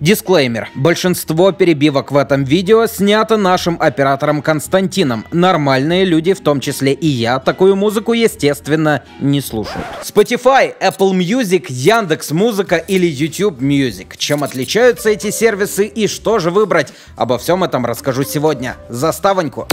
Дисклеймер. Большинство перебивок в этом видео снято нашим оператором Константином. Нормальные люди, в том числе и я, такую музыку, естественно, не слушают. Spotify, Apple Music, Яндекс Музыка или YouTube Music. Чем отличаются эти сервисы и что же выбрать? Обо всем этом расскажу сегодня. Заставоньку.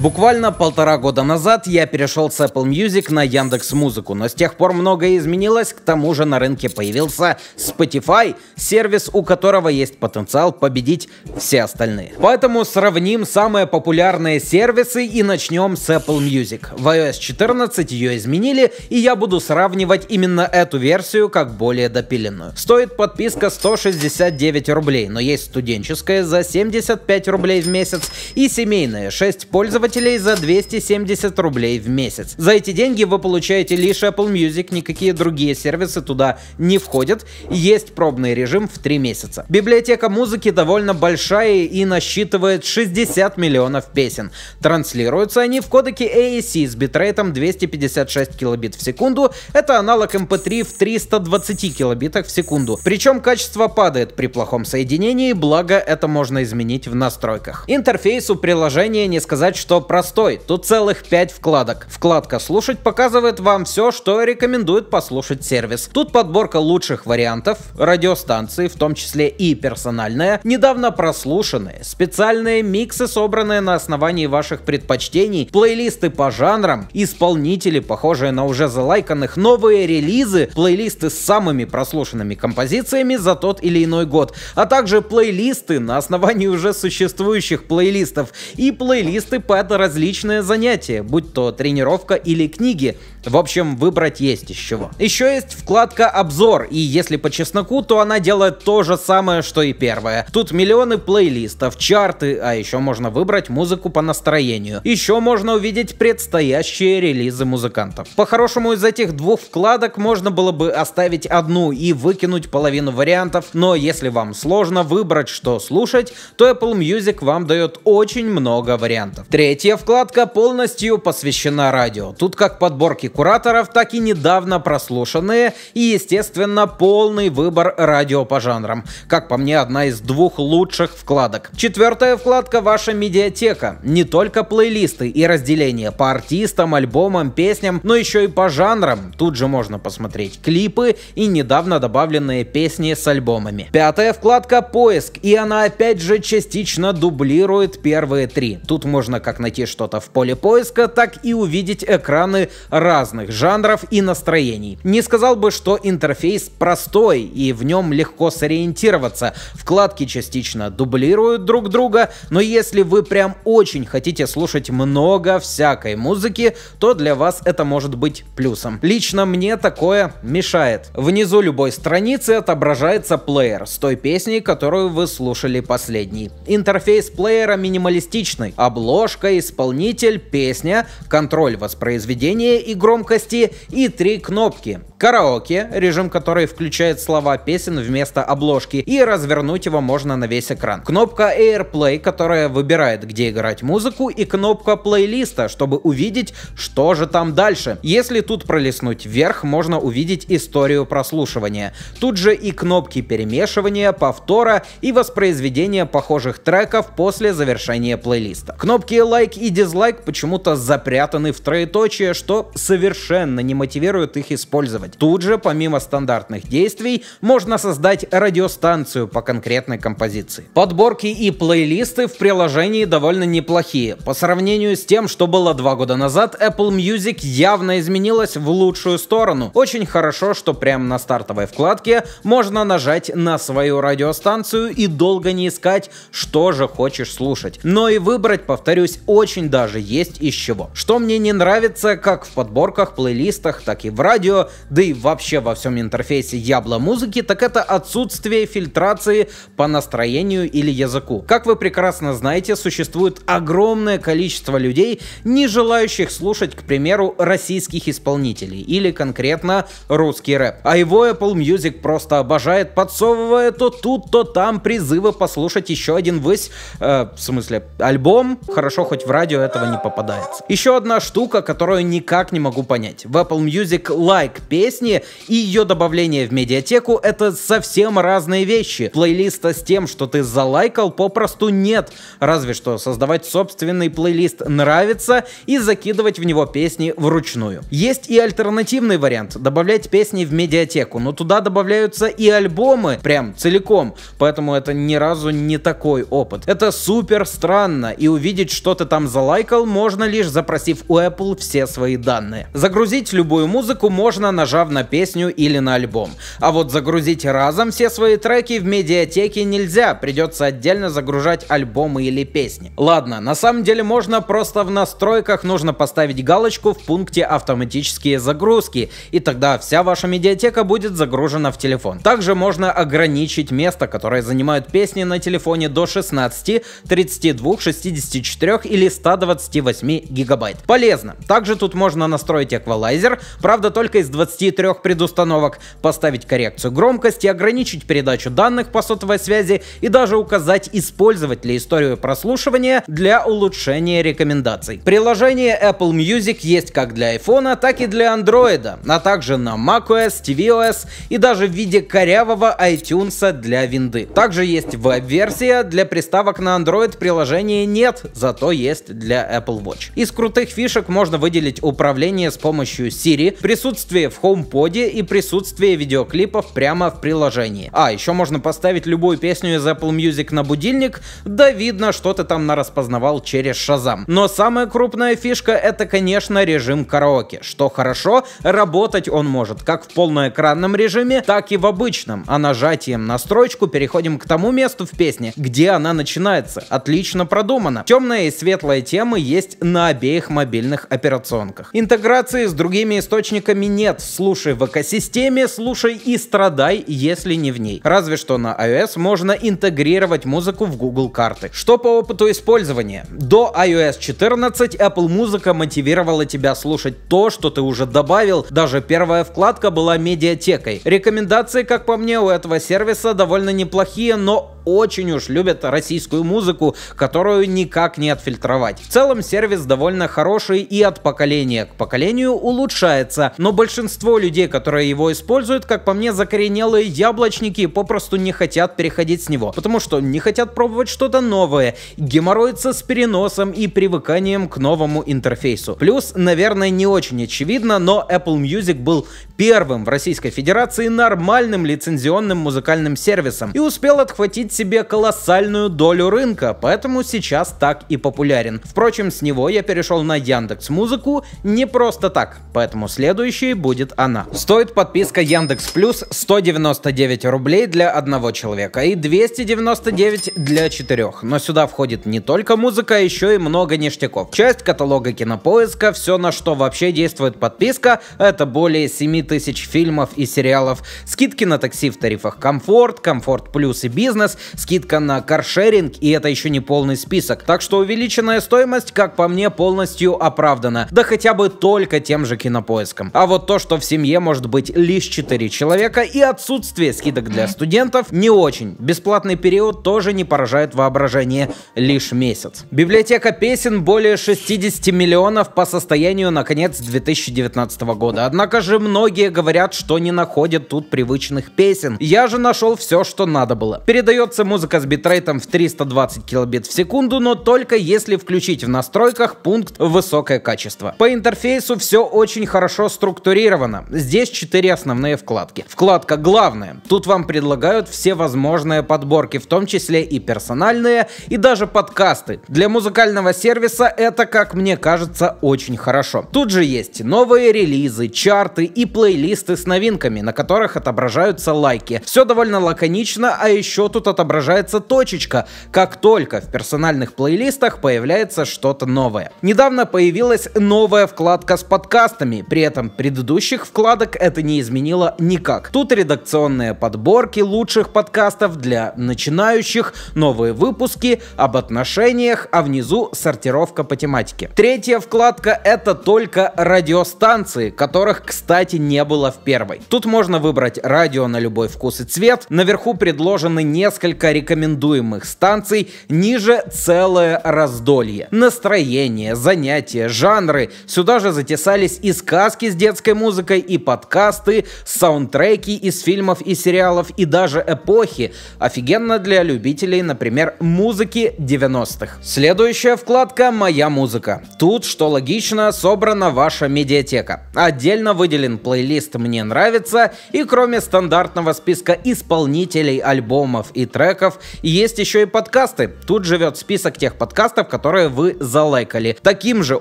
Буквально полтора года назад я перешел с Apple Music на Яндекс Музыку, но с тех пор многое изменилось, к тому же на рынке появился Spotify, сервис, у которого есть потенциал победить все остальные. Поэтому сравним самые популярные сервисы и начнем с Apple Music. В iOS 14 ее изменили, и я буду сравнивать именно эту версию как более допиленную. Стоит подписка 169 рублей, но есть студенческая за 75 рублей в месяц и семейная 6 пользователей пользователей за 270 рублей в месяц. За эти деньги вы получаете лишь Apple Music, никакие другие сервисы туда не входят. Есть пробный режим в 3 месяца. Библиотека музыки довольно большая и насчитывает 60 миллионов песен. Транслируются они в кодеке AAC с битрейтом 256 килобит в секунду. Это аналог MP3 эм в 320 килобитах в секунду. Причем качество падает при плохом соединении, благо это можно изменить в настройках. Интерфейсу приложения не сказать, что простой, тут целых 5 вкладок. Вкладка «Слушать» показывает вам все, что рекомендует послушать сервис. Тут подборка лучших вариантов, радиостанции, в том числе и персональная, недавно прослушанные, специальные миксы, собранные на основании ваших предпочтений, плейлисты по жанрам, исполнители, похожие на уже залайканных, новые релизы, плейлисты с самыми прослушанными композициями за тот или иной год, а также плейлисты на основании уже существующих плейлистов и плейлисты по ряд различные занятия, будь то тренировка или книги. В общем, выбрать есть из чего. Еще есть вкладка «Обзор», и если по чесноку, то она делает то же самое, что и первая. Тут миллионы плейлистов, чарты, а еще можно выбрать музыку по настроению. Еще можно увидеть предстоящие релизы музыкантов. По-хорошему, из этих двух вкладок можно было бы оставить одну и выкинуть половину вариантов, но если вам сложно выбрать, что слушать, то Apple Music вам дает очень много вариантов. Третье Третья вкладка полностью посвящена радио. Тут как подборки кураторов, так и недавно прослушанные и, естественно, полный выбор радио по жанрам. Как по мне, одна из двух лучших вкладок. Четвертая вкладка – ваша медиатека. Не только плейлисты и разделение по артистам, альбомам, песням, но еще и по жанрам. Тут же можно посмотреть клипы и недавно добавленные песни с альбомами. Пятая вкладка – поиск, и она опять же частично дублирует первые три. Тут можно как найти найти что-то в поле поиска, так и увидеть экраны разных жанров и настроений. Не сказал бы, что интерфейс простой и в нем легко сориентироваться. Вкладки частично дублируют друг друга, но если вы прям очень хотите слушать много всякой музыки, то для вас это может быть плюсом. Лично мне такое мешает. Внизу любой страницы отображается плеер с той песней, которую вы слушали последней. Интерфейс плеера минималистичный, обложка и исполнитель, песня, контроль воспроизведения и громкости и три кнопки. Караоке, режим который включает слова песен вместо обложки, и развернуть его можно на весь экран. Кнопка AirPlay, которая выбирает, где играть музыку, и кнопка плейлиста, чтобы увидеть, что же там дальше. Если тут пролистнуть вверх, можно увидеть историю прослушивания. Тут же и кнопки перемешивания, повтора и воспроизведения похожих треков после завершения плейлиста. Кнопки лайк лайк и дизлайк почему-то запрятаны в троеточие, что совершенно не мотивирует их использовать. Тут же, помимо стандартных действий, можно создать радиостанцию по конкретной композиции. Подборки и плейлисты в приложении довольно неплохие. По сравнению с тем, что было два года назад, Apple Music явно изменилась в лучшую сторону. Очень хорошо, что прямо на стартовой вкладке можно нажать на свою радиостанцию и долго не искать, что же хочешь слушать. Но и выбрать, повторюсь, очень даже есть из чего. Что мне не нравится как в подборках, плейлистах, так и в радио, да и вообще во всем интерфейсе Ябло музыки, так это отсутствие фильтрации по настроению или языку. Как вы прекрасно знаете, существует огромное количество людей, не желающих слушать, к примеру, российских исполнителей или конкретно русский рэп. А его Apple Music просто обожает, подсовывая то тут, то там призывы послушать еще один высь, э, в смысле, альбом, хорошо хоть послушать, в радио этого не попадается. Еще одна штука, которую никак не могу понять. В Apple Music лайк песни и ее добавление в медиатеку — это совсем разные вещи. Плейлиста с тем, что ты залайкал, попросту нет. Разве что создавать собственный плейлист нравится и закидывать в него песни вручную. Есть и альтернативный вариант — добавлять песни в медиатеку, но туда добавляются и альбомы, прям целиком, поэтому это ни разу не такой опыт. Это супер странно, и увидеть что-то там залайкал, можно лишь запросив у Apple все свои данные. Загрузить любую музыку можно, нажав на песню или на альбом. А вот загрузить разом все свои треки в медиатеке нельзя, придется отдельно загружать альбомы или песни. Ладно, на самом деле можно просто в настройках нужно поставить галочку в пункте автоматические загрузки, и тогда вся ваша медиатека будет загружена в телефон. Также можно ограничить место, которое занимают песни на телефоне до 16, 32, 64 или или 128 гигабайт. Полезно. Также тут можно настроить эквалайзер, правда только из 23 предустановок, поставить коррекцию громкости, ограничить передачу данных по сотовой связи и даже указать использовать ли историю прослушивания для улучшения рекомендаций. Приложение Apple Music есть как для iPhone, так и для Android, а также на macOS, tvOS и даже в виде корявого iTunes для винды. Также есть веб-версия, для приставок на Android приложения нет, зато есть есть для Apple Watch. Из крутых фишек можно выделить управление с помощью Siri, присутствие в HomePod и присутствие видеоклипов прямо в приложении. А, еще можно поставить любую песню из Apple Music на будильник, да видно, что ты там нараспознавал через Shazam. Но самая крупная фишка это, конечно, режим караоке. Что хорошо, работать он может как в полноэкранном режиме, так и в обычном, а нажатием на строчку переходим к тому месту в песне, где она начинается. Отлично продумано. Темная и светлая светлая тема есть на обеих мобильных операционках. Интеграции с другими источниками нет. Слушай в экосистеме, слушай и страдай, если не в ней. Разве что на iOS можно интегрировать музыку в Google карты. Что по опыту использования? До iOS 14 Apple Music мотивировала тебя слушать то, что ты уже добавил. Даже первая вкладка была медиатекой. Рекомендации, как по мне, у этого сервиса довольно неплохие, но очень уж любят российскую музыку, которую никак не отфильтровать. В целом сервис довольно хороший и от поколения к поколению улучшается, но большинство людей, которые его используют, как по мне, закоренелые яблочники попросту не хотят переходить с него, потому что не хотят пробовать что-то новое, геморроиться с переносом и привыканием к новому интерфейсу. Плюс, наверное, не очень очевидно, но Apple Music был первым в Российской Федерации нормальным лицензионным музыкальным сервисом и успел отхватить обеспечить себе колоссальную долю рынка, поэтому сейчас так и популярен. Впрочем, с него я перешел на Яндекс Музыку не просто так, поэтому следующей будет она. Стоит подписка Яндекс Плюс 199 рублей для одного человека и 299 для четырех, но сюда входит не только музыка, еще и много ништяков. Часть каталога кинопоиска, все на что вообще действует подписка, это более 7 тысяч фильмов и сериалов, скидки на такси в тарифах комфорт, комфорт плюс и бизнес, скидка на каршеринг, и это еще не полный список. Так что увеличенная стоимость, как по мне, полностью оправдана. Да хотя бы только тем же кинопоиском. А вот то, что в семье может быть лишь 4 человека и отсутствие скидок для студентов, не очень. Бесплатный период тоже не поражает воображение. Лишь месяц. Библиотека песен более 60 миллионов по состоянию на конец 2019 года. Однако же многие говорят, что не находят тут привычных песен. Я же нашел все, что надо было. Передает Гц, музыка с битрейтом в 320 килобит в секунду, но только если включить в настройках пункт «Высокое качество». По интерфейсу все очень хорошо структурировано. Здесь четыре основные вкладки. Вкладка «Главное». Тут вам предлагают все возможные подборки, в том числе и персональные, и даже подкасты. Для музыкального сервиса это, как мне кажется, очень хорошо. Тут же есть новые релизы, чарты и плейлисты с новинками, на которых отображаются лайки. Все довольно лаконично, а еще тут отображаются отображается точечка, как только в персональных плейлистах появляется что-то новое. Недавно появилась новая вкладка с подкастами, при этом предыдущих вкладок это не изменило никак. Тут редакционные подборки лучших подкастов для начинающих, новые выпуски об отношениях, а внизу сортировка по тематике. Третья вкладка это только радиостанции, которых, кстати, не было в первой. Тут можно выбрать радио на любой вкус и цвет, наверху предложены несколько несколько рекомендуемых станций, ниже целое раздолье. Настроение, занятия, жанры. Сюда же затесались и сказки с детской музыкой, и подкасты, саундтреки из фильмов и сериалов, и даже эпохи. Офигенно для любителей, например, музыки 90-х. Следующая вкладка «Моя музыка». Тут, что логично, собрана ваша медиатека. Отдельно выделен плейлист «Мне нравится» и кроме стандартного списка исполнителей альбомов и треков, треков. И есть еще и подкасты. Тут живет список тех подкастов, которые вы залайкали. Таким же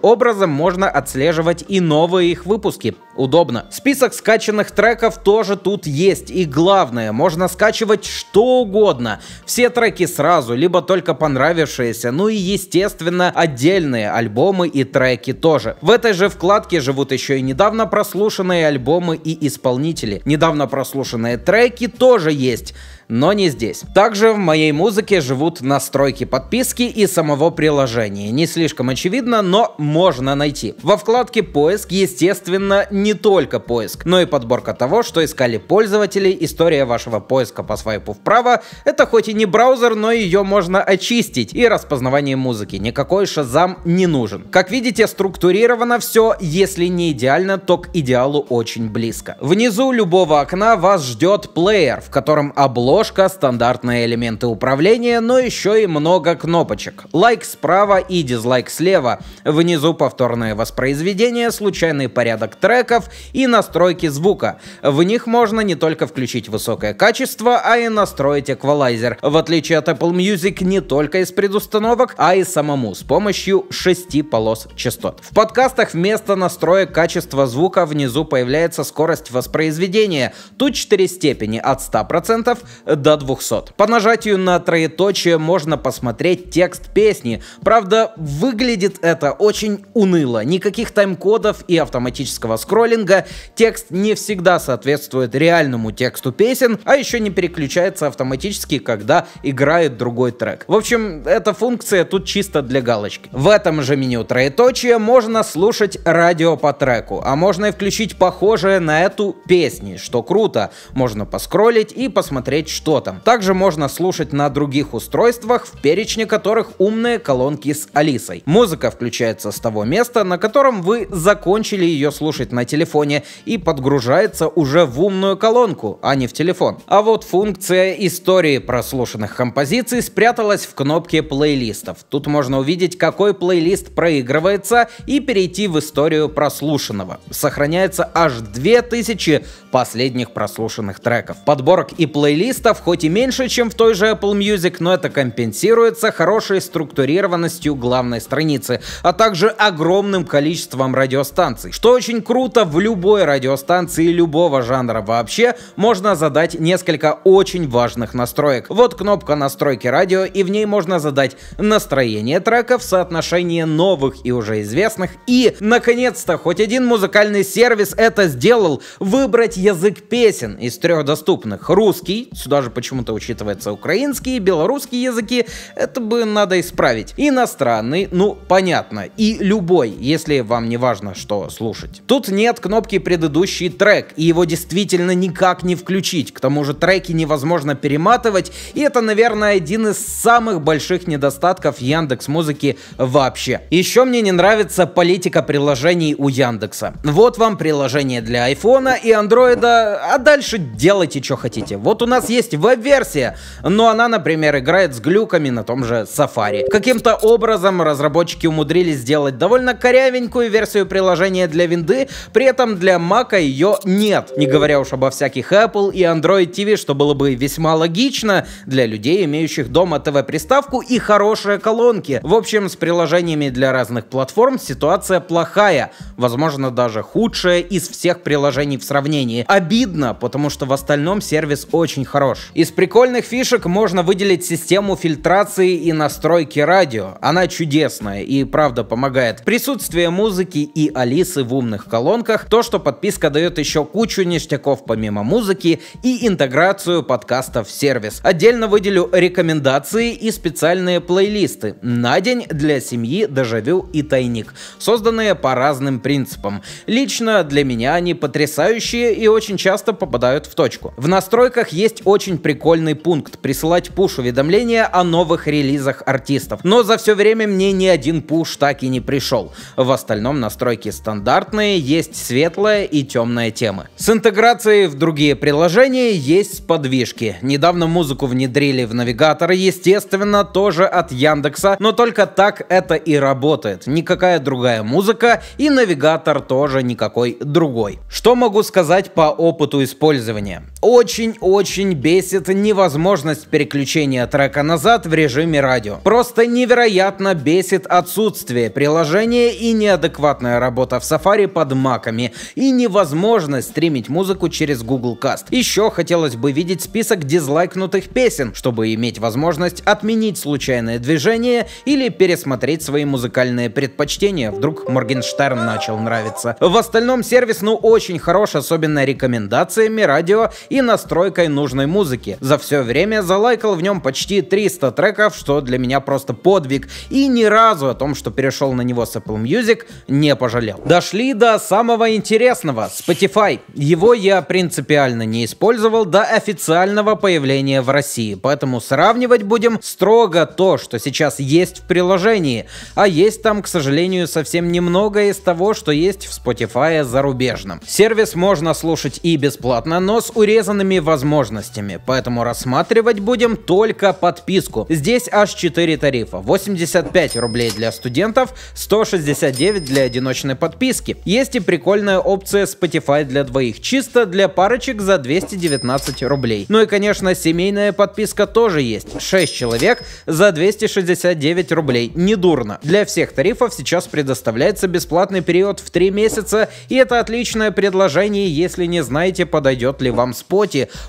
образом можно отслеживать и новые их выпуски. Удобно. Список скачанных треков тоже тут есть. И главное, можно скачивать что угодно. Все треки сразу, либо только понравившиеся. Ну и, естественно, отдельные альбомы и треки тоже. В этой же вкладке живут еще и недавно прослушанные альбомы и исполнители. Недавно прослушанные треки тоже есть но не здесь. Также в моей музыке живут настройки подписки и самого приложения. Не слишком очевидно, но можно найти. Во вкладке «Поиск», естественно, не только поиск, но и подборка того, что искали пользователи, история вашего поиска по свайпу вправо. Это хоть и не браузер, но ее можно очистить. И распознавание музыки. Никакой шазам не нужен. Как видите, структурировано все, если не идеально, то к идеалу очень близко. Внизу любого окна вас ждет плеер, в котором облог Обложка, стандартные элементы управления, но еще и много кнопочек. Лайк справа и дизлайк слева. Внизу повторное воспроизведение, случайный порядок треков и настройки звука. В них можно не только включить высокое качество, а и настроить эквалайзер. В отличие от Apple Music не только из предустановок, а и самому с помощью шести полос частот. В подкастах вместо настроек качества звука внизу появляется скорость воспроизведения. Тут четыре степени от 100% до 200. По нажатию на троеточие можно посмотреть текст песни. Правда, выглядит это очень уныло. Никаких тайм-кодов и автоматического скроллинга. Текст не всегда соответствует реальному тексту песен, а еще не переключается автоматически, когда играет другой трек. В общем, эта функция тут чисто для галочки. В этом же меню троеточие можно слушать радио по треку, а можно и включить похожее на эту песни, что круто. Можно поскроллить и посмотреть, что там. Также можно слушать на других устройствах, в перечне которых умные колонки с Алисой. Музыка включается с того места, на котором вы закончили ее слушать на телефоне и подгружается уже в умную колонку, а не в телефон. А вот функция истории прослушанных композиций спряталась в кнопке плейлистов. Тут можно увидеть, какой плейлист проигрывается и перейти в историю прослушанного. Сохраняется аж 2000 последних прослушанных треков. Подборок и плейлист артистов, хоть и меньше, чем в той же Apple Music, но это компенсируется хорошей структурированностью главной страницы, а также огромным количеством радиостанций. Что очень круто, в любой радиостанции любого жанра вообще можно задать несколько очень важных настроек. Вот кнопка настройки радио, и в ней можно задать настроение треков, соотношение новых и уже известных, и, наконец-то, хоть один музыкальный сервис это сделал, выбрать язык песен из трех доступных. Русский, сюда же почему-то учитывается украинский, белорусский языки. Это бы надо исправить. Иностранный, ну, понятно. И любой, если вам не важно, что слушать. Тут нет кнопки предыдущий трек, и его действительно никак не включить. К тому же треки невозможно перематывать, и это, наверное, один из самых больших недостатков Яндекс Музыки вообще. Еще мне не нравится политика приложений у Яндекса. Вот вам приложение для iPhone и Android, а дальше делайте, что хотите. Вот у нас есть есть веб-версия, но она, например, играет с глюками на том же Safari. Каким-то образом разработчики умудрились сделать довольно корявенькую версию приложения для винды, при этом для Mac ее нет, не говоря уж обо всяких Apple и Android TV, что было бы весьма логично для людей, имеющих дома ТВ-приставку и хорошие колонки. В общем, с приложениями для разных платформ ситуация плохая, возможно, даже худшая из всех приложений в сравнении. Обидно, потому что в остальном сервис очень хороший хорош. Из прикольных фишек можно выделить систему фильтрации и настройки радио. Она чудесная и правда помогает. Присутствие музыки и Алисы в умных колонках, то, что подписка дает еще кучу ништяков помимо музыки и интеграцию подкастов в сервис. Отдельно выделю рекомендации и специальные плейлисты на день для семьи Дежавю и Тайник, созданные по разным принципам. Лично для меня они потрясающие и очень часто попадают в точку. В настройках есть очень очень прикольный пункт – присылать пуш-уведомления о новых релизах артистов. Но за все время мне ни один пуш так и не пришел. В остальном настройки стандартные, есть светлая и темная темы. С интеграцией в другие приложения есть подвижки. Недавно музыку внедрили в навигатор, естественно, тоже от Яндекса, но только так это и работает. Никакая другая музыка и навигатор тоже никакой другой. Что могу сказать по опыту использования? Очень-очень бесит невозможность переключения трека назад в режиме радио. Просто невероятно бесит отсутствие приложения и неадекватная работа в Safari под маками, и невозможность стримить музыку через Google Cast. Еще хотелось бы видеть список дизлайкнутых песен, чтобы иметь возможность отменить случайное движение или пересмотреть свои музыкальные предпочтения, вдруг Моргенштерн начал нравиться. В остальном сервис ну очень хорош, особенно рекомендациями, радио и настройкой нужной музыки музыки. За все время залайкал в нем почти 300 треков, что для меня просто подвиг, и ни разу о том, что перешел на него с Apple Music, не пожалел. Дошли до самого интересного, Spotify. Его я принципиально не использовал до официального появления в России, поэтому сравнивать будем строго то, что сейчас есть в приложении, а есть там, к сожалению, совсем немного из того, что есть в Spotify зарубежном. Сервис можно слушать и бесплатно, но с урезанными возможностями тарифами, поэтому рассматривать будем только подписку. Здесь аж 4 тарифа, 85 рублей для студентов, 169 для одиночной подписки. Есть и прикольная опция Spotify для двоих, чисто для парочек за 219 рублей. Ну и конечно семейная подписка тоже есть, 6 человек за 269 рублей, недурно. Для всех тарифов сейчас предоставляется бесплатный период в 3 месяца, и это отличное предложение, если не знаете, подойдет ли вам Spotify.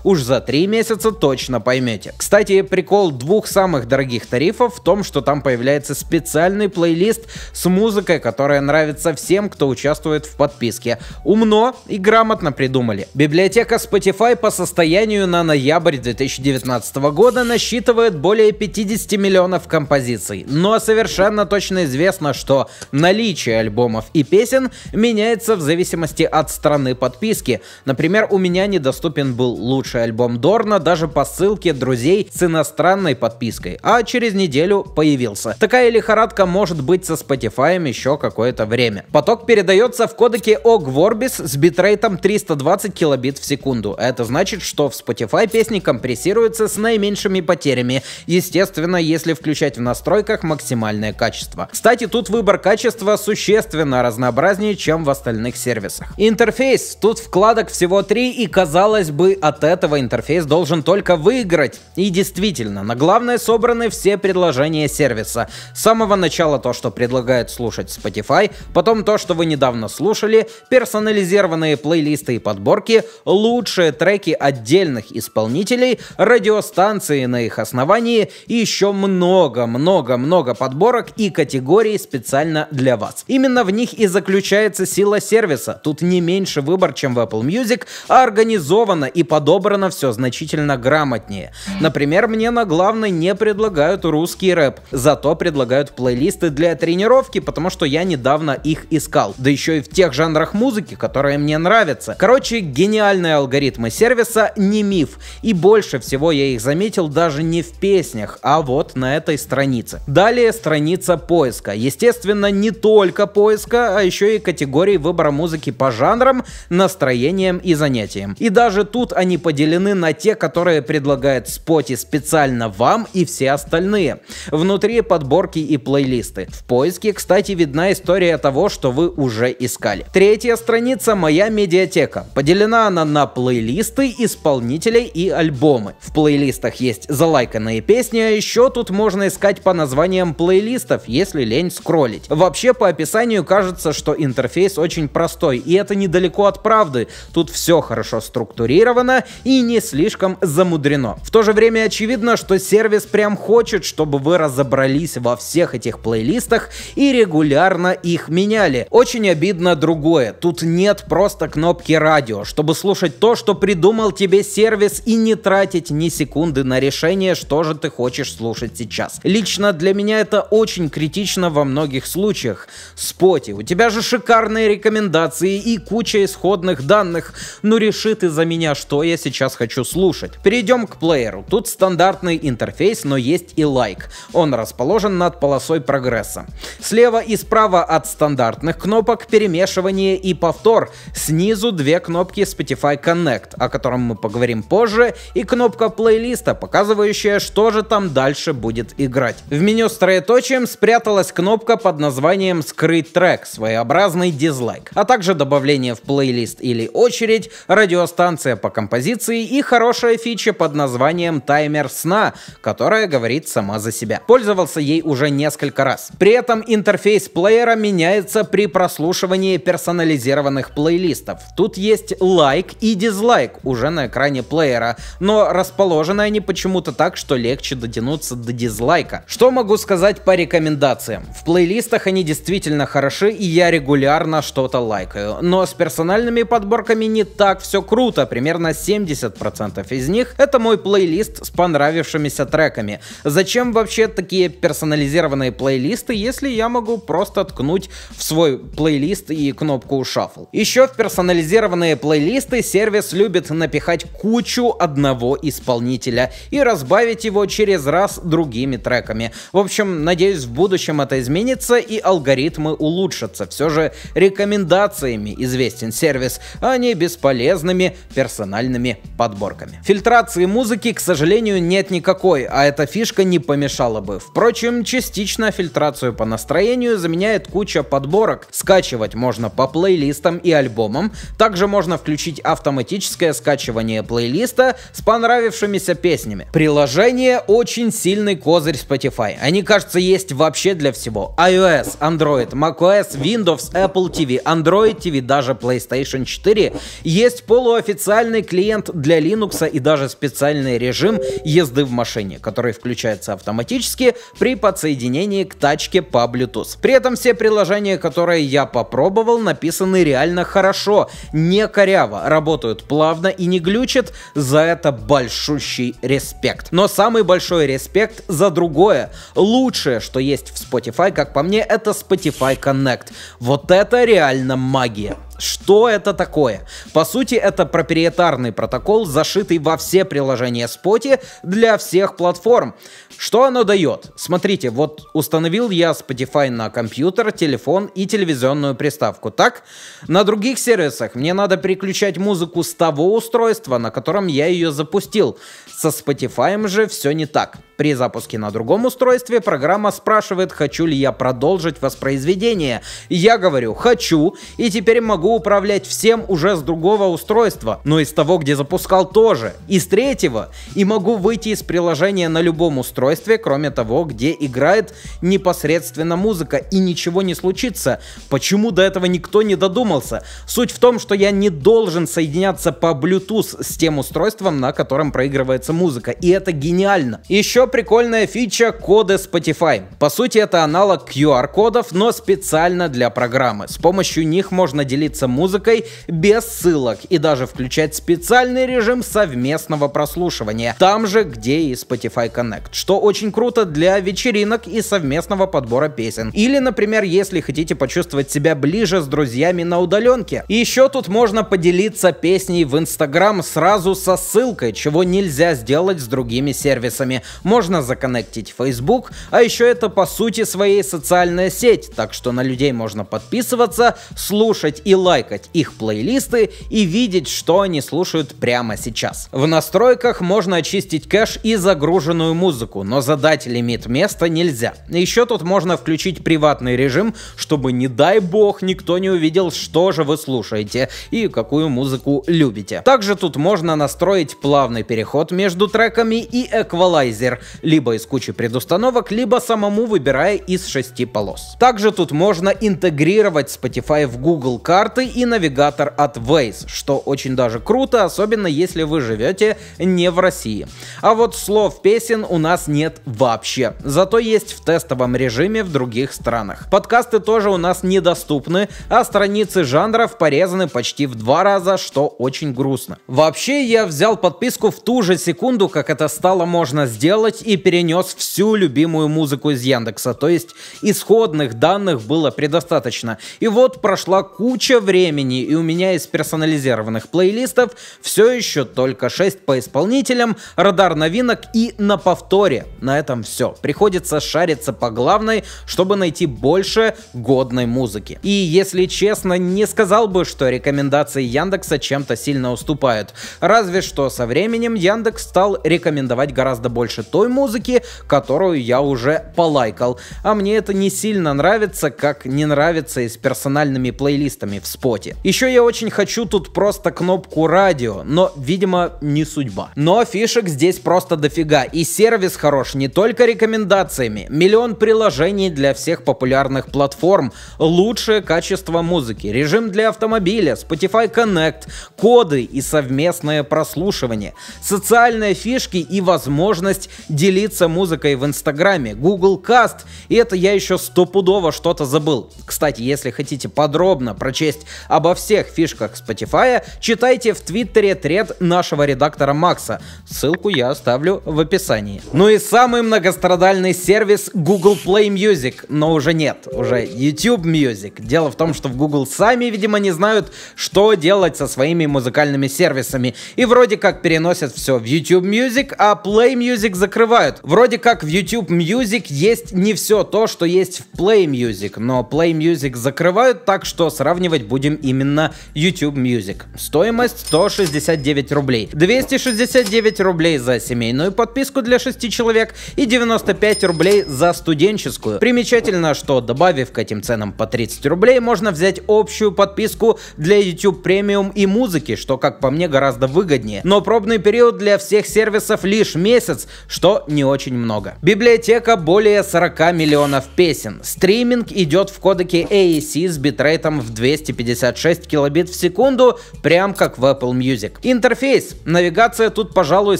Уж за 3 месяца точно поймете. Кстати, прикол двух самых дорогих тарифов в том, что там появляется специальный плейлист с музыкой, которая нравится всем, кто участвует в подписке. Умно и грамотно придумали. Библиотека Spotify по состоянию на ноябрь 2019 года насчитывает более 50 миллионов композиций. Но совершенно точно известно, что наличие альбомов и песен меняется в зависимости от страны подписки. Например, у меня недоступен был лучший альбом Дор, Порно даже по ссылке друзей с иностранной подпиской, а через неделю появился. Такая лихорадка может быть со Spotify еще какое-то время. Поток передается в кодеке Ogvorbis с битрейтом 320 килобит в секунду. Это значит, что в Spotify песни компрессируются с наименьшими потерями, естественно, если включать в настройках максимальное качество. Кстати, тут выбор качества существенно разнообразнее, чем в остальных сервисах. Интерфейс. Тут вкладок всего три и казалось бы от этого интерфейс Интерфейс должен только выиграть. И действительно, на главное собраны все предложения сервиса. С самого начала то, что предлагает слушать Spotify, потом то, что вы недавно слушали, персонализированные плейлисты и подборки, лучшие треки отдельных исполнителей, радиостанции на их основании и еще много-много-много подборок и категорий специально для вас. Именно в них и заключается сила сервиса. Тут не меньше выбор, чем в Apple Music, а организовано и подобрано все значительно значительно грамотнее. Например, мне на главной не предлагают русский рэп, зато предлагают плейлисты для тренировки, потому что я недавно их искал. Да еще и в тех жанрах музыки, которые мне нравятся. Короче, гениальные алгоритмы сервиса не миф. И больше всего я их заметил даже не в песнях, а вот на этой странице. Далее страница поиска. Естественно, не только поиска, а еще и категории выбора музыки по жанрам, настроениям и занятиям. И даже тут они поделены на те, которые предлагает Spotify специально вам и все остальные. Внутри подборки и плейлисты. В поиске, кстати, видна история того, что вы уже искали. Третья страница «Моя медиатека». Поделена она на плейлисты, исполнителей и альбомы. В плейлистах есть залайканные песни, а еще тут можно искать по названиям плейлистов, если лень скроллить. Вообще, по описанию кажется, что интерфейс очень простой, и это недалеко от правды. Тут все хорошо структурировано и не слишком слишком замудрено. В то же время очевидно, что сервис прям хочет, чтобы вы разобрались во всех этих плейлистах и регулярно их меняли. Очень обидно другое. Тут нет просто кнопки радио, чтобы слушать то, что придумал тебе сервис и не тратить ни секунды на решение, что же ты хочешь слушать сейчас. Лично для меня это очень критично во многих случаях. Споти, у тебя же шикарные рекомендации и куча исходных данных. Ну реши ты за меня, что я сейчас хочу слушать слушать. Перейдем к плееру. Тут стандартный интерфейс, но есть и лайк. Он расположен над полосой прогресса. Слева и справа от стандартных кнопок перемешивание и повтор. Снизу две кнопки Spotify Connect, о котором мы поговорим позже, и кнопка плейлиста, показывающая, что же там дальше будет играть. В меню с троеточием спряталась кнопка под названием «Скрыть трек», своеобразный дизлайк, а также добавление в плейлист или очередь, радиостанция по композиции и хороший хорошая фича под названием «Таймер сна», которая говорит сама за себя. Пользовался ей уже несколько раз. При этом интерфейс плеера меняется при прослушивании персонализированных плейлистов. Тут есть лайк и дизлайк уже на экране плеера, но расположены они почему-то так, что легче дотянуться до дизлайка. Что могу сказать по рекомендациям? В плейлистах они действительно хороши, и я регулярно что-то лайкаю. Но с персональными подборками не так все круто, примерно 70% процентов из них — это мой плейлист с понравившимися треками. Зачем вообще такие персонализированные плейлисты, если я могу просто ткнуть в свой плейлист и кнопку Shuffle? Еще в персонализированные плейлисты сервис любит напихать кучу одного исполнителя и разбавить его через раз другими треками. В общем, надеюсь, в будущем это изменится и алгоритмы улучшатся. Все же рекомендациями известен сервис, а не бесполезными персональными подборками наушниками. Фильтрации музыки, к сожалению, нет никакой, а эта фишка не помешала бы. Впрочем, частично фильтрацию по настроению заменяет куча подборок. Скачивать можно по плейлистам и альбомам. Также можно включить автоматическое скачивание плейлиста с понравившимися песнями. Приложение очень сильный козырь Spotify. Они, кажется, есть вообще для всего. iOS, Android, macOS, Windows, Apple TV, Android TV, даже PlayStation 4. Есть полуофициальный клиент для Linux Hilux и даже специальный режим езды в машине, который включается автоматически при подсоединении к тачке по Bluetooth. При этом все приложения, которые я попробовал, написаны реально хорошо, не коряво, работают плавно и не глючат, за это большущий респект. Но самый большой респект за другое. Лучшее, что есть в Spotify, как по мне, это Spotify Connect. Вот это реально магия. Что это такое? По сути, это проприетарный протокол, зашитый во все приложения Spotify для всех платформ. Что оно дает? Смотрите, вот установил я Spotify на компьютер, телефон и телевизионную приставку. Так, на других сервисах мне надо переключать музыку с того устройства, на котором я ее запустил. Со Spotify же все не так. При запуске на другом устройстве программа спрашивает, хочу ли я продолжить воспроизведение. Я говорю «хочу» и теперь могу управлять всем уже с другого устройства, но из того, где запускал тоже, и с третьего, и могу выйти из приложения на любом устройстве, кроме того, где играет непосредственно музыка, и ничего не случится. Почему до этого никто не додумался? Суть в том, что я не должен соединяться по Bluetooth с тем устройством, на котором проигрывается музыка, и это гениально. Еще прикольная фича коды Spotify. По сути, это аналог QR-кодов, но специально для программы. С помощью них можно делиться музыкой без ссылок и даже включать специальный режим совместного прослушивания, там же, где и Spotify Connect, что очень круто для вечеринок и совместного подбора песен. Или, например, если хотите почувствовать себя ближе с друзьями на удаленке. И еще тут можно поделиться песней в Instagram сразу со ссылкой, чего нельзя сделать с другими сервисами. Можно можно законнектить Facebook, а еще это по сути своей социальная сеть, так что на людей можно подписываться, слушать и лайкать их плейлисты и видеть, что они слушают прямо сейчас. В настройках можно очистить кэш и загруженную музыку, но задать лимит места нельзя. Еще тут можно включить приватный режим, чтобы не дай бог никто не увидел, что же вы слушаете и какую музыку любите. Также тут можно настроить плавный переход между треками и эквалайзер, либо из кучи предустановок, либо самому выбирая из шести полос. Также тут можно интегрировать Spotify в Google карты и навигатор от Waze, что очень даже круто, особенно если вы живете не в России. А вот слов песен у нас нет вообще, зато есть в тестовом режиме в других странах. Подкасты тоже у нас недоступны, а страницы жанров порезаны почти в два раза, что очень грустно. Вообще я взял подписку в ту же секунду, как это стало можно сделать, взялось и перенес всю любимую музыку из Яндекса. То есть исходных данных было предостаточно. И вот прошла куча времени, и у меня из персонализированных плейлистов все еще только 6 по исполнителям, радар новинок и на повторе. На этом все. Приходится шариться по главной, чтобы найти больше годной музыки. И если честно, не сказал бы, что рекомендации Яндекса чем-то сильно уступают. Разве что со временем Яндекс стал рекомендовать гораздо больше то, той музыки, которую я уже полайкал. А мне это не сильно нравится, как не нравится и с персональными плейлистами в споте. Еще я очень хочу тут просто кнопку радио, но, видимо, не судьба. Но фишек здесь просто дофига, и сервис хорош не только рекомендациями, миллион приложений для всех популярных платформ, лучшее качество музыки, режим для автомобиля, Spotify Connect, коды и совместное прослушивание, социальные фишки и возможность делиться музыкой в Инстаграме, Google Cast, и это я еще стопудово что-то забыл. Кстати, если хотите подробно прочесть обо всех фишках Spotify, читайте в Твиттере тред нашего редактора Макса. Ссылку я оставлю в описании. Ну и самый многострадальный сервис Google Play Music, но уже нет, уже YouTube Music. Дело в том, что в Google сами, видимо, не знают, что делать со своими музыкальными сервисами. И вроде как переносят все в YouTube Music, а Play Music закрывают раскрывают. Вроде как в YouTube Music есть не все то, что есть в Play Music, но Play Music закрывают, так что сравнивать будем именно YouTube Music. Стоимость 169 рублей. 269 рублей за семейную подписку для 6 человек и 95 рублей за студенческую. Примечательно, что добавив к этим ценам по 30 рублей, можно взять общую подписку для YouTube Premium и музыки, что, как по мне, гораздо выгоднее. Но пробный период для всех сервисов лишь месяц, что что не очень много. Библиотека более 40 миллионов песен. Стриминг идет в кодеке AAC с битрейтом в 256 килобит в секунду, прям как в Apple Music. Интерфейс. Навигация тут, пожалуй,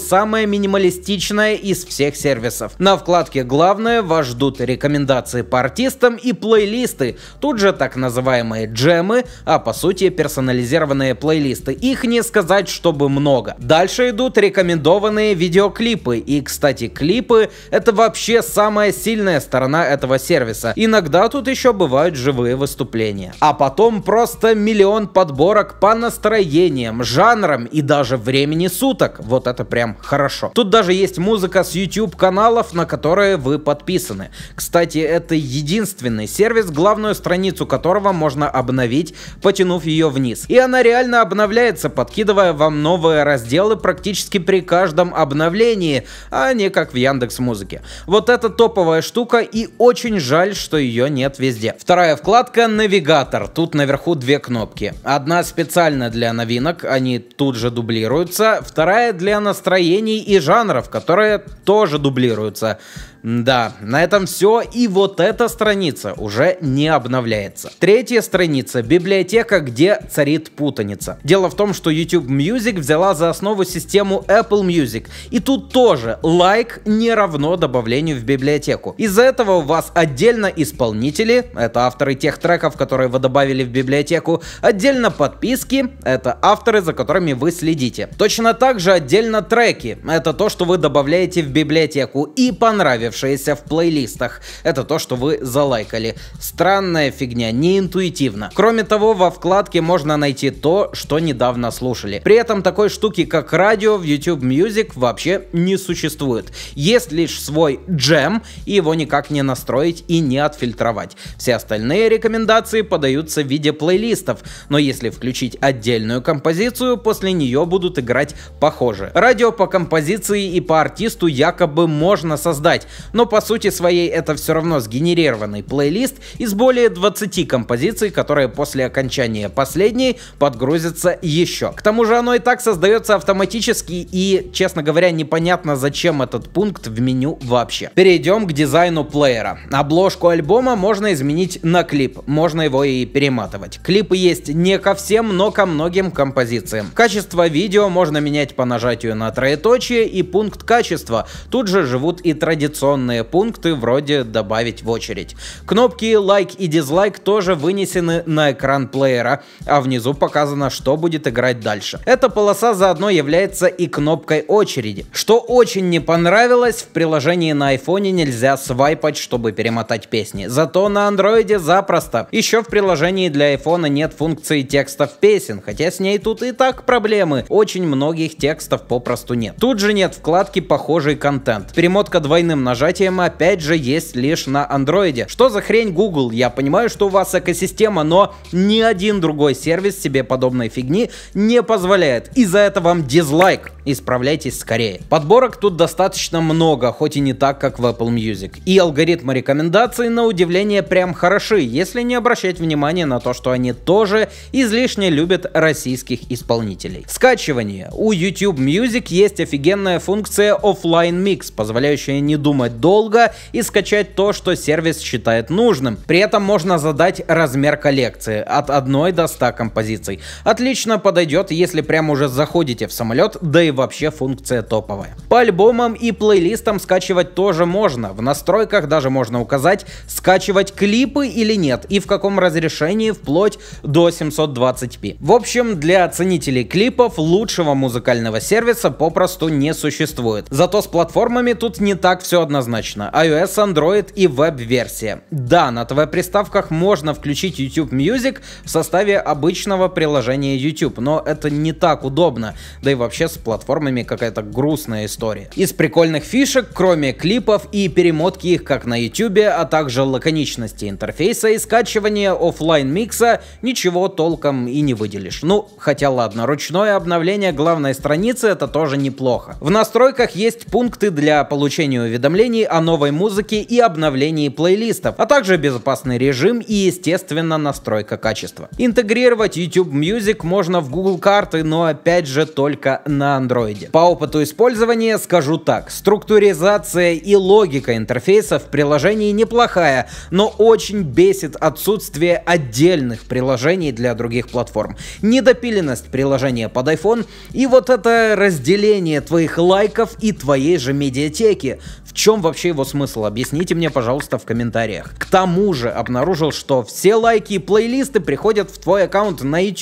самая минималистичная из всех сервисов. На вкладке «Главное» вас ждут рекомендации по артистам и плейлисты, тут же так называемые джемы, а по сути персонализированные плейлисты. Их не сказать, чтобы много. Дальше идут рекомендованные видеоклипы и, кстати, эти клипы — это вообще самая сильная сторона этого сервиса. Иногда тут еще бывают живые выступления. А потом просто миллион подборок по настроениям, жанрам и даже времени суток. Вот это прям хорошо. Тут даже есть музыка с YouTube каналов, на которые вы подписаны. Кстати, это единственный сервис, главную страницу которого можно обновить, потянув ее вниз. И она реально обновляется, подкидывая вам новые разделы практически при каждом обновлении, а не как в Яндекс Музыке. Вот это топовая штука и очень жаль, что ее нет везде. Вторая вкладка «Навигатор». Тут наверху две кнопки. Одна специально для новинок, они тут же дублируются. Вторая для настроений и жанров, которые тоже дублируются. Да, на этом все, и вот эта страница уже не обновляется. Третья страница – библиотека, где царит путаница. Дело в том, что YouTube Music взяла за основу систему Apple Music, и тут тоже лайв лайк не равно добавлению в библиотеку. Из-за этого у вас отдельно исполнители, это авторы тех треков, которые вы добавили в библиотеку, отдельно подписки, это авторы, за которыми вы следите. Точно так же отдельно треки, это то, что вы добавляете в библиотеку и понравившиеся в плейлистах, это то, что вы залайкали. Странная фигня, неинтуитивно. Кроме того, во вкладке можно найти то, что недавно слушали. При этом такой штуки, как радио в YouTube Music вообще не существует. Есть лишь свой джем, и его никак не настроить и не отфильтровать. Все остальные рекомендации подаются в виде плейлистов, но если включить отдельную композицию, после нее будут играть похоже. Радио по композиции и по артисту якобы можно создать, но по сути своей это все равно сгенерированный плейлист из более 20 композиций, которые после окончания последней подгрузятся еще. К тому же оно и так создается автоматически и, честно говоря, непонятно зачем это этот пункт в меню вообще. Перейдем к дизайну плеера. Обложку альбома можно изменить на клип, можно его и перематывать. Клипы есть не ко всем, но ко многим композициям. Качество видео можно менять по нажатию на троеточие и пункт качества. Тут же живут и традиционные пункты вроде «добавить в очередь». Кнопки «лайк» и «дизлайк» тоже вынесены на экран плеера, а внизу показано, что будет играть дальше. Эта полоса заодно является и кнопкой очереди, что очень не понравилось понравилось, в приложении на айфоне нельзя свайпать, чтобы перемотать песни. Зато на андроиде запросто. Еще в приложении для айфона нет функции текстов песен, хотя с ней тут и так проблемы. Очень многих текстов попросту нет. Тут же нет вкладки «Похожий контент». Перемотка двойным нажатием опять же есть лишь на андроиде. Что за хрень Google? Я понимаю, что у вас экосистема, но ни один другой сервис себе подобной фигни не позволяет. И за это вам дизлайк исправляйтесь скорее. Подборок тут достаточно много, хоть и не так, как в Apple Music. И алгоритмы рекомендаций, на удивление, прям хороши, если не обращать внимания на то, что они тоже излишне любят российских исполнителей. Скачивание. У YouTube Music есть офигенная функция Offline Mix, позволяющая не думать долго и скачать то, что сервис считает нужным. При этом можно задать размер коллекции от 1 до 100 композиций. Отлично подойдет, если прям уже заходите в самолет, да и вообще функция топовая. По альбомам и плейлистам скачивать тоже можно. В настройках даже можно указать, скачивать клипы или нет, и в каком разрешении вплоть до 720p. В общем, для ценителей клипов лучшего музыкального сервиса попросту не существует. Зато с платформами тут не так все однозначно. iOS, Android и веб-версия. Да, на ТВ-приставках можно включить YouTube Music в составе обычного приложения YouTube, но это не так удобно, да и вообще с платформой платформами какая-то грустная история. Из прикольных фишек, кроме клипов и перемотки их как на YouTube, а также лаконичности интерфейса и скачивания офлайн микса ничего толком и не выделишь. Ну, хотя ладно, ручное обновление главной страницы это тоже неплохо. В настройках есть пункты для получения уведомлений о новой музыке и обновлении плейлистов, а также безопасный режим и, естественно, настройка качества. Интегрировать YouTube Music можно в Google карты, но опять же только на Android андроиде. По опыту использования скажу так, структуризация и логика интерфейса в приложении неплохая, но очень бесит отсутствие отдельных приложений для других платформ, недопиленность приложения под iPhone и вот это разделение твоих лайков и твоей же медиатеки. В чем вообще его смысл? Объясните мне, пожалуйста, в комментариях. К тому же обнаружил, что все лайки и плейлисты приходят в твой аккаунт на YouTube,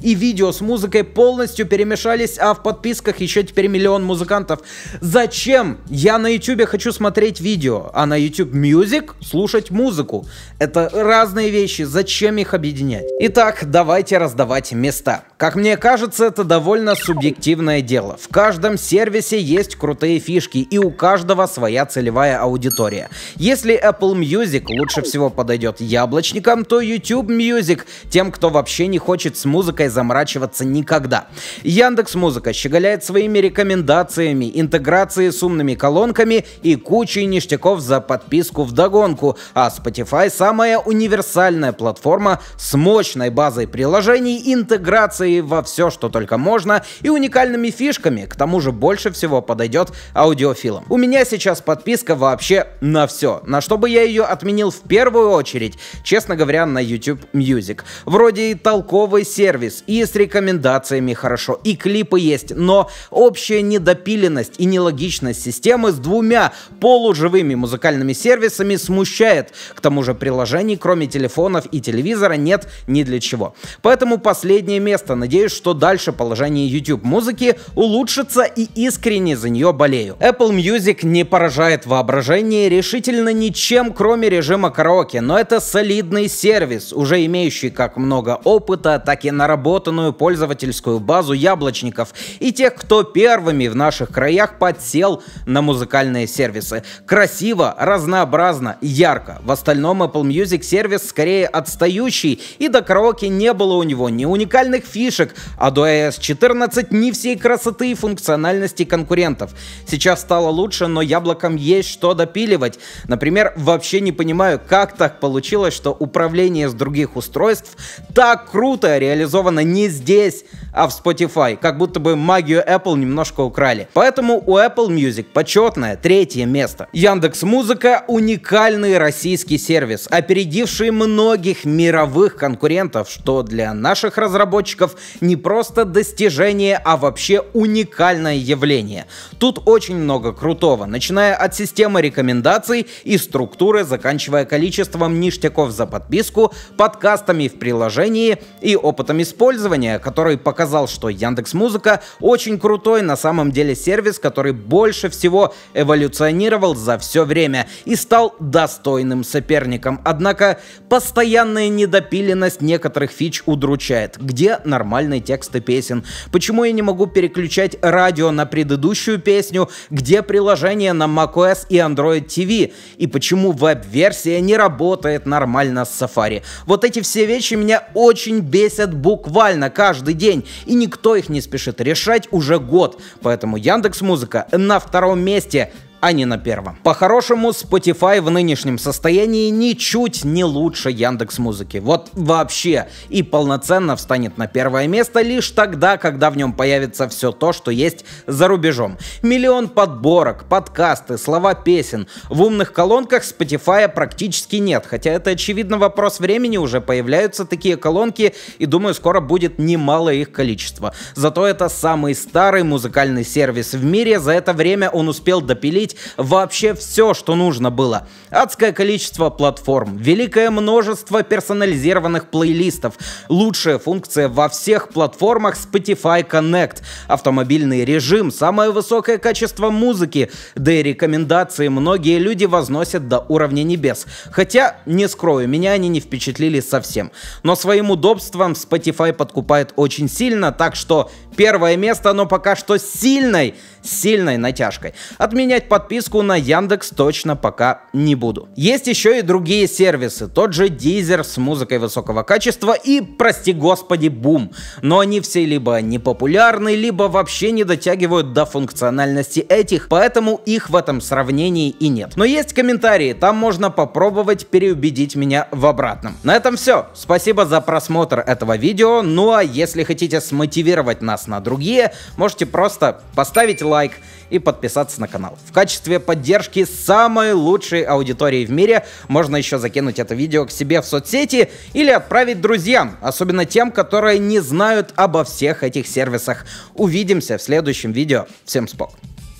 и видео с музыкой полностью перемешались, а в подписке дисках еще теперь миллион музыкантов. Зачем? Я на YouTube хочу смотреть видео, а на YouTube Music слушать музыку. Это разные вещи, зачем их объединять? Итак, давайте раздавать места. Как мне кажется, это довольно субъективное дело. В каждом сервисе есть крутые фишки, и у каждого своя целевая аудитория. Если Apple Music лучше всего подойдет яблочникам, то YouTube Music тем, кто вообще не хочет с музыкой заморачиваться никогда. Яндекс Музыка, щеголяет управляет своими рекомендациями, интеграцией с умными колонками и кучей ништяков за подписку в догонку, а Spotify самая универсальная платформа с мощной базой приложений, интеграцией во все, что только можно, и уникальными фишками, к тому же больше всего подойдет аудиофилам. У меня сейчас подписка вообще на все, на что бы я ее отменил в первую очередь, честно говоря, на YouTube Music. Вроде и толковый сервис, и с рекомендациями хорошо, и клипы есть, но общая недопиленность и нелогичность системы с двумя полуживыми музыкальными сервисами смущает. К тому же приложений, кроме телефонов и телевизора, нет ни для чего. Поэтому последнее место. Надеюсь, что дальше положение YouTube музыки улучшится и искренне за нее болею. Apple Music не поражает воображение решительно ничем, кроме режима караоке, но это солидный сервис, уже имеющий как много опыта, так и наработанную пользовательскую базу яблочников и тех тех, кто первыми в наших краях подсел на музыкальные сервисы. Красиво, разнообразно, ярко. В остальном Apple Music сервис скорее отстающий, и до караоке не было у него ни уникальных фишек, а до iOS 14 ни всей красоты и функциональности конкурентов. Сейчас стало лучше, но яблоком есть что допиливать. Например, вообще не понимаю, как так получилось, что управление с других устройств так круто реализовано не здесь, а в Spotify. Как будто бы магию Apple немножко украли. Поэтому у Apple Music почетное третье место. Яндекс Музыка уникальный российский сервис, опередивший многих мировых конкурентов, что для наших разработчиков не просто достижение, а вообще уникальное явление. Тут очень много крутого, начиная от системы рекомендаций и структуры, заканчивая количеством ништяков за подписку, подкастами в приложении и опытом использования, который пока показал, что Яндекс Музыка очень крутой на самом деле сервис, который больше всего эволюционировал за все время и стал достойным соперником. Однако постоянная недопиленность некоторых фич удручает. Где нормальные тексты песен? Почему я не могу переключать радио на предыдущую песню? Где приложение на macOS и Android TV? И почему веб-версия не работает нормально с Safari? Вот эти все вещи меня очень бесят буквально каждый день и никто их не спешит решать уже год. Поэтому Яндекс Музыка на втором месте а не на первом. По-хорошему, Spotify в нынешнем состоянии ничуть не лучше Яндекс Музыки. Вот вообще. И полноценно встанет на первое место лишь тогда, когда в нем появится все то, что есть за рубежом. Миллион подборок, подкасты, слова песен. В умных колонках Spotify практически нет, хотя это очевидно вопрос времени, уже появляются такие колонки, и думаю, скоро будет немало их количество. Зато это самый старый музыкальный сервис в мире, за это время он успел допилить запустить вообще все, что нужно было. Адское количество платформ, великое множество персонализированных плейлистов, лучшая функция во всех платформах Spotify Connect, автомобильный режим, самое высокое качество музыки, да и рекомендации многие люди возносят до уровня небес. Хотя, не скрою, меня они не впечатлили совсем. Но своим удобством Spotify подкупает очень сильно, так что первое место оно пока что сильной сильной натяжкой. Отменять подписку на Яндекс точно пока не буду. Есть еще и другие сервисы, тот же Deezer с музыкой высокого качества и, прости господи, бум. Но они все либо непопулярны, либо вообще не дотягивают до функциональности этих, поэтому их в этом сравнении и нет. Но есть комментарии, там можно попробовать переубедить меня в обратном. На этом все. Спасибо за просмотр этого видео. Ну а если хотите смотивировать нас на другие, можете просто поставить лайк лайк и подписаться на канал. В качестве поддержки самой лучшей аудитории в мире можно еще закинуть это видео к себе в соцсети или отправить друзьям, особенно тем, которые не знают обо всех этих сервисах. Увидимся в следующем видео. Всем спок.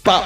Пау!